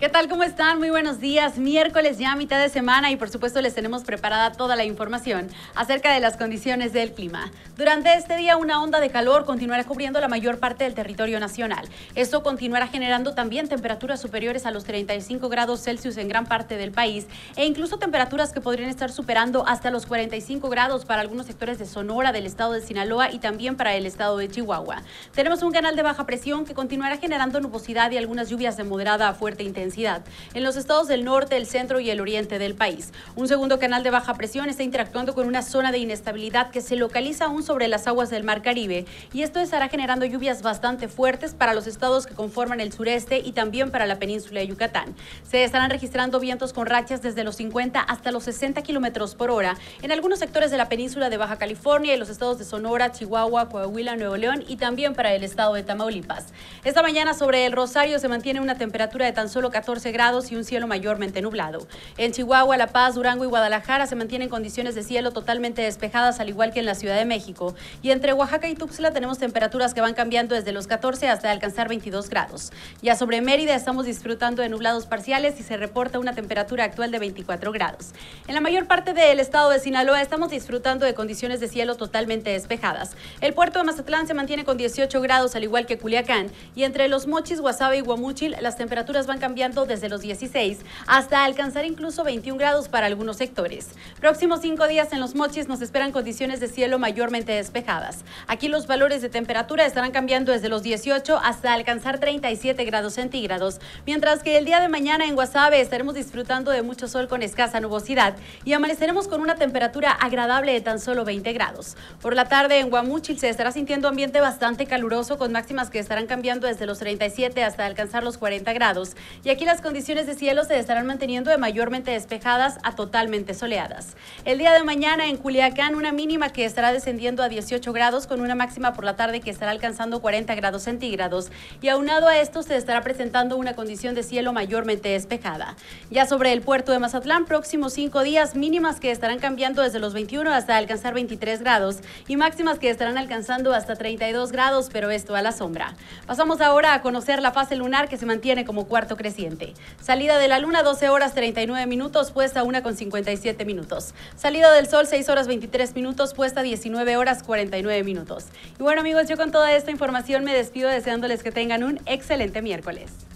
¿Qué tal? ¿Cómo están? Muy buenos días. Miércoles ya mitad de semana y por supuesto les tenemos preparada toda la información acerca de las condiciones del clima. Durante este día una onda de calor continuará cubriendo la mayor parte del territorio nacional. Eso continuará generando también temperaturas superiores a los 35 grados Celsius en gran parte del país e incluso temperaturas que podrían estar superando hasta los 45 grados para algunos sectores de Sonora, del estado de Sinaloa y también para el estado de Chihuahua. Tenemos un canal de baja presión que continuará generando nubosidad y algunas lluvias de moderada a fuerte intensidad en los estados del norte, el centro y el oriente del país. Un segundo canal de baja presión está interactuando con una zona de inestabilidad que se localiza aún sobre las aguas del Mar Caribe y esto estará generando lluvias bastante fuertes para los estados que conforman el sureste y también para la península de Yucatán. Se estarán registrando vientos con rachas desde los 50 hasta los 60 kilómetros por hora en algunos sectores de la península de Baja California y los estados de Sonora, Chihuahua, Coahuila, Nuevo León y también para el estado de Tamaulipas. Esta mañana sobre el Rosario se mantiene una temperatura de tan solo 14 grados y un cielo mayormente nublado. En Chihuahua, La Paz, Durango y Guadalajara se mantienen condiciones de cielo totalmente despejadas, al igual que en la Ciudad de México. Y entre Oaxaca y Tuxtla tenemos temperaturas que van cambiando desde los 14 hasta alcanzar 22 grados. Ya sobre Mérida estamos disfrutando de nublados parciales y se reporta una temperatura actual de 24 grados. En la mayor parte del estado de Sinaloa estamos disfrutando de condiciones de cielo totalmente despejadas. El puerto de Mazatlán se mantiene con 18 grados, al igual que Culiacán. Y entre los Mochis, Guasave y Guamuchil, las temperaturas van cambiando desde los 16 hasta alcanzar incluso 21 grados para algunos sectores. Próximos cinco días en los mochis nos esperan condiciones de cielo mayormente despejadas. Aquí los valores de temperatura estarán cambiando desde los 18 hasta alcanzar 37 grados centígrados, mientras que el día de mañana en Guasave estaremos disfrutando de mucho sol con escasa nubosidad y amaneceremos con una temperatura agradable de tan solo 20 grados. Por la tarde en Guamúchil se estará sintiendo ambiente bastante caluroso con máximas que estarán cambiando desde los 37 hasta alcanzar los 40 grados y aquí las condiciones de cielo se estarán manteniendo de mayormente despejadas a totalmente soleadas. El día de mañana en Culiacán una mínima que estará descendiendo a 18 grados con una máxima por la tarde que estará alcanzando 40 grados centígrados y aunado a esto se estará presentando una condición de cielo mayormente despejada. Ya sobre el puerto de Mazatlán, próximos cinco días mínimas que estarán cambiando desde los 21 hasta alcanzar 23 grados y máximas que estarán alcanzando hasta 32 grados, pero esto a la sombra. Pasamos ahora a conocer la fase lunar que se mantiene como cuarto creciente. Salida de la luna 12 horas 39 minutos, puesta 1 con 57 minutos. Salida del sol 6 horas 23 minutos, puesta 19 horas 49 minutos. Y bueno amigos, yo con toda esta información me despido deseándoles que tengan un excelente miércoles.